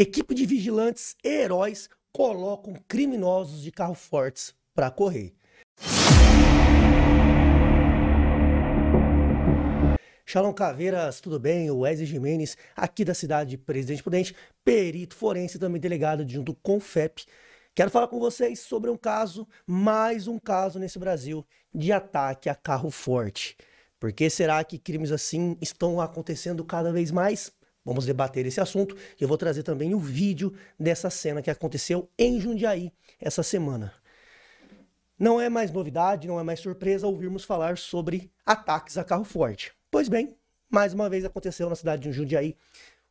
Equipe de vigilantes e heróis colocam criminosos de carro fortes para correr. Shalom Caveiras, tudo bem? O Wesley Jimenez, aqui da cidade de Presidente Prudente, perito forense e também delegado junto com o FEP. Quero falar com vocês sobre um caso, mais um caso nesse Brasil, de ataque a carro forte. Por que será que crimes assim estão acontecendo cada vez mais? Vamos debater esse assunto e eu vou trazer também o vídeo dessa cena que aconteceu em Jundiaí essa semana. Não é mais novidade, não é mais surpresa ouvirmos falar sobre ataques a carro forte. Pois bem, mais uma vez aconteceu na cidade de Jundiaí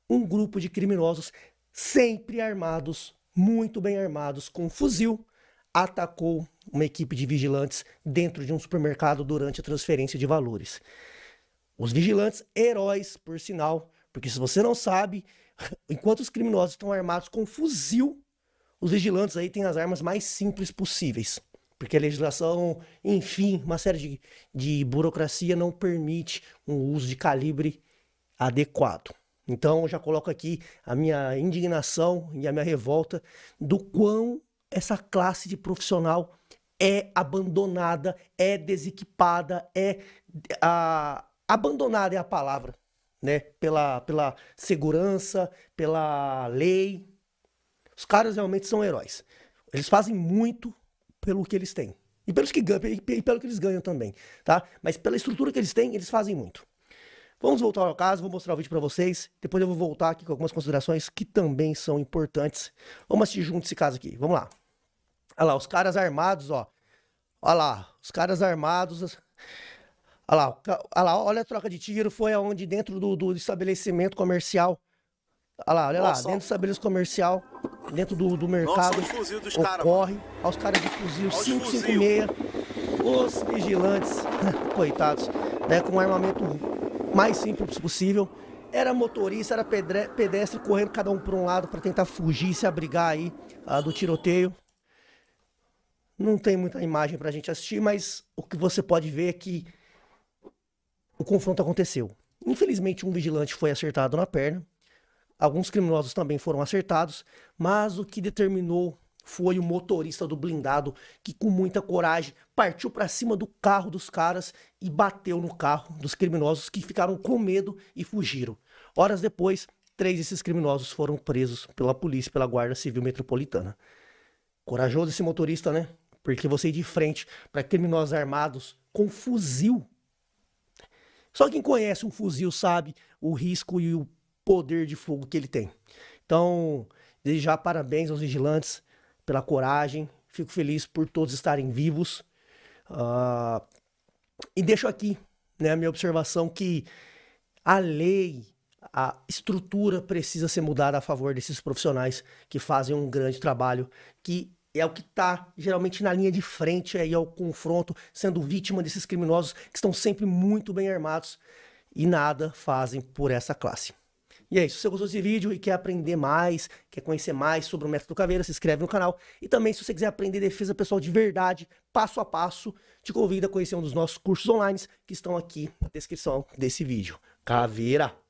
um grupo de criminosos sempre armados, muito bem armados, com um fuzil, atacou uma equipe de vigilantes dentro de um supermercado durante a transferência de valores. Os vigilantes, heróis, por sinal, porque se você não sabe, enquanto os criminosos estão armados com fuzil, os vigilantes aí têm as armas mais simples possíveis. Porque a legislação, enfim, uma série de, de burocracia não permite um uso de calibre adequado. Então, eu já coloco aqui a minha indignação e a minha revolta do quão essa classe de profissional é abandonada, é desequipada, é. A, abandonada é a palavra né? Pela, pela segurança, pela lei. Os caras realmente são heróis. Eles fazem muito pelo que eles têm. E, pelos que ganham, e pelo que eles ganham também, tá? Mas pela estrutura que eles têm, eles fazem muito. Vamos voltar ao caso, vou mostrar o vídeo para vocês. Depois eu vou voltar aqui com algumas considerações que também são importantes. Vamos assistir junto esse caso aqui. Vamos lá. Olha lá, os caras armados, ó. Olha lá, os caras armados. Olha lá, olha lá, olha a troca de tiro, foi aonde dentro do, do estabelecimento comercial. Olha lá, olha Nossa, lá, dentro do estabelecimento comercial, dentro do, do mercado. Nossa, fuzil dos cara, ocorre, aos olha os caras de fuzil, 556, os vigilantes, coitados, né, com armamento mais simples possível. Era motorista, era pedre, pedestre correndo cada um para um lado para tentar fugir, se abrigar aí uh, do tiroteio. Não tem muita imagem para a gente assistir, mas o que você pode ver é que o confronto aconteceu. Infelizmente, um vigilante foi acertado na perna, alguns criminosos também foram acertados, mas o que determinou foi o motorista do blindado que, com muita coragem, partiu para cima do carro dos caras e bateu no carro dos criminosos que ficaram com medo e fugiram. Horas depois, três desses criminosos foram presos pela polícia, pela Guarda Civil Metropolitana. Corajoso esse motorista, né? Porque você ir de frente para criminosos armados com fuzil só quem conhece um fuzil sabe o risco e o poder de fogo que ele tem. Então, já parabéns aos vigilantes pela coragem. Fico feliz por todos estarem vivos. Uh, e deixo aqui né, a minha observação que a lei, a estrutura precisa ser mudada a favor desses profissionais que fazem um grande trabalho, que é o que está geralmente na linha de frente aí ao confronto, sendo vítima desses criminosos que estão sempre muito bem armados e nada fazem por essa classe. E é isso. Se você gostou desse vídeo e quer aprender mais, quer conhecer mais sobre o método Caveira, se inscreve no canal. E também, se você quiser aprender defesa pessoal de verdade, passo a passo, te convido a conhecer um dos nossos cursos online que estão aqui na descrição desse vídeo. Caveira!